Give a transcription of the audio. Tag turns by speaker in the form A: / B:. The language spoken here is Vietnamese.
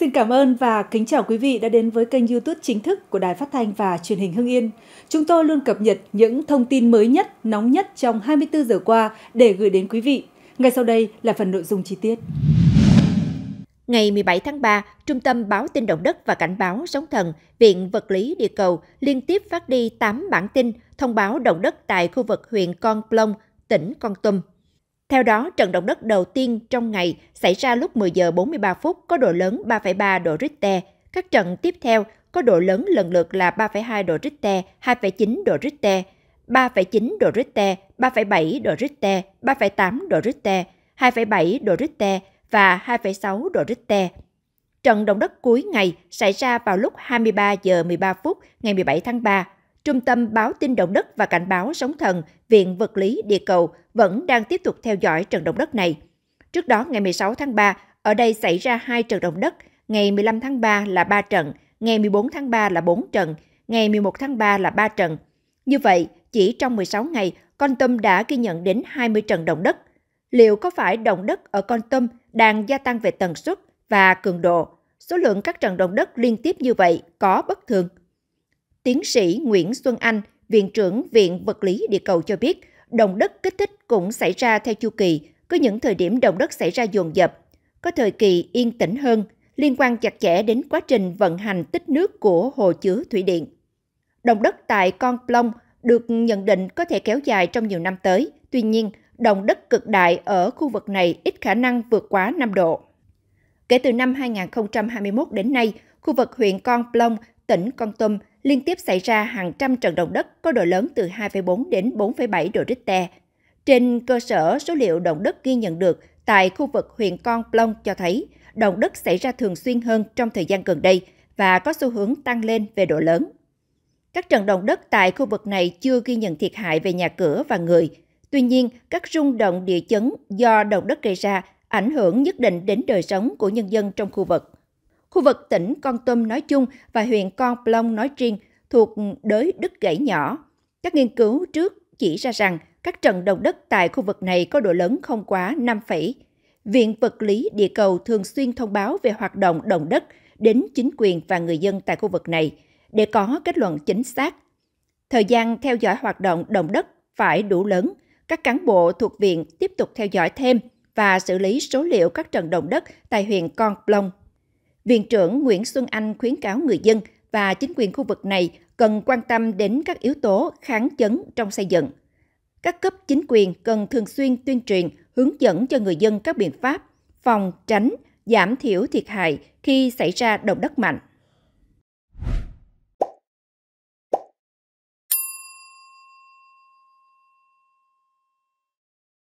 A: Xin cảm ơn và kính chào quý vị đã đến với kênh YouTube chính thức của Đài Phát thanh và Truyền hình Hưng Yên. Chúng tôi luôn cập nhật những thông tin mới nhất, nóng nhất trong 24 giờ qua để gửi đến quý vị. Ngay sau đây là phần nội dung chi tiết. Ngày 17 tháng 3, Trung tâm Báo tin động đất và cảnh báo sóng thần, Viện Vật lý Địa cầu liên tiếp phát đi 8 bản tin thông báo động đất tại khu vực huyện Con Plong, tỉnh Con Tum. Theo đó, trận động đất đầu tiên trong ngày xảy ra lúc 10 giờ 43 phút có độ lớn 3,3 độ Richter. Các trận tiếp theo có độ lớn lần lượt là 3,2 độ Richter, 2,9 độ Richter, 3,9 độ Richter, 3,7 độ Richter, 3,8 độ Richter, 2,7 độ Richter và 2,6 độ Richter. Trận động đất cuối ngày xảy ra vào lúc 23 giờ 13 phút ngày 17 tháng 3 Trung tâm Báo tin động đất và cảnh báo sóng thần Viện Vật lý Địa cầu vẫn đang tiếp tục theo dõi trận động đất này. Trước đó, ngày 16 tháng 3, ở đây xảy ra hai trận động đất, ngày 15 tháng 3 là 3 trận, ngày 14 tháng 3 là 4 trận, ngày 11 tháng 3 là 3 trận. Như vậy, chỉ trong 16 ngày, Con Tâm đã ghi nhận đến 20 trận động đất. Liệu có phải động đất ở Con Tâm đang gia tăng về tần suất và cường độ? Số lượng các trận động đất liên tiếp như vậy có bất thường Tiến sĩ Nguyễn Xuân Anh, Viện trưởng Viện Vật lý Địa cầu cho biết, động đất kích thích cũng xảy ra theo chu kỳ, có những thời điểm động đất xảy ra dồn dập, có thời kỳ yên tĩnh hơn, liên quan chặt chẽ đến quá trình vận hành tích nước của hồ chứa thủy điện. Động đất tại Con Plong được nhận định có thể kéo dài trong nhiều năm tới, tuy nhiên, động đất cực đại ở khu vực này ít khả năng vượt quá 5 độ. Kể từ năm 2021 đến nay, khu vực huyện Con Plong, tỉnh Con Tum liên tiếp xảy ra hàng trăm trận động đất có độ lớn từ 2,4 đến 4,7 độ Richter. Trên cơ sở số liệu động đất ghi nhận được tại khu vực huyện Con Plong cho thấy, động đất xảy ra thường xuyên hơn trong thời gian gần đây và có xu hướng tăng lên về độ lớn. Các trận động đất tại khu vực này chưa ghi nhận thiệt hại về nhà cửa và người. Tuy nhiên, các rung động địa chấn do động đất gây ra ảnh hưởng nhất định đến đời sống của nhân dân trong khu vực. Khu vực tỉnh Con Tum nói chung và huyện Con Plong nói riêng thuộc đới đứt gãy nhỏ. Các nghiên cứu trước chỉ ra rằng các trận động đất tại khu vực này có độ lớn không quá 5, Viện Vật lý Địa cầu thường xuyên thông báo về hoạt động động đất đến chính quyền và người dân tại khu vực này để có kết luận chính xác. Thời gian theo dõi hoạt động động đất phải đủ lớn, các cán bộ thuộc viện tiếp tục theo dõi thêm và xử lý số liệu các trận động đất tại huyện Con Plong. Viện trưởng Nguyễn Xuân Anh khuyến cáo người dân và chính quyền khu vực này cần quan tâm đến các yếu tố kháng chấn trong xây dựng. Các cấp chính quyền cần thường xuyên tuyên truyền, hướng dẫn cho người dân các biện pháp phòng, tránh, giảm thiểu thiệt hại khi xảy ra động đất mạnh.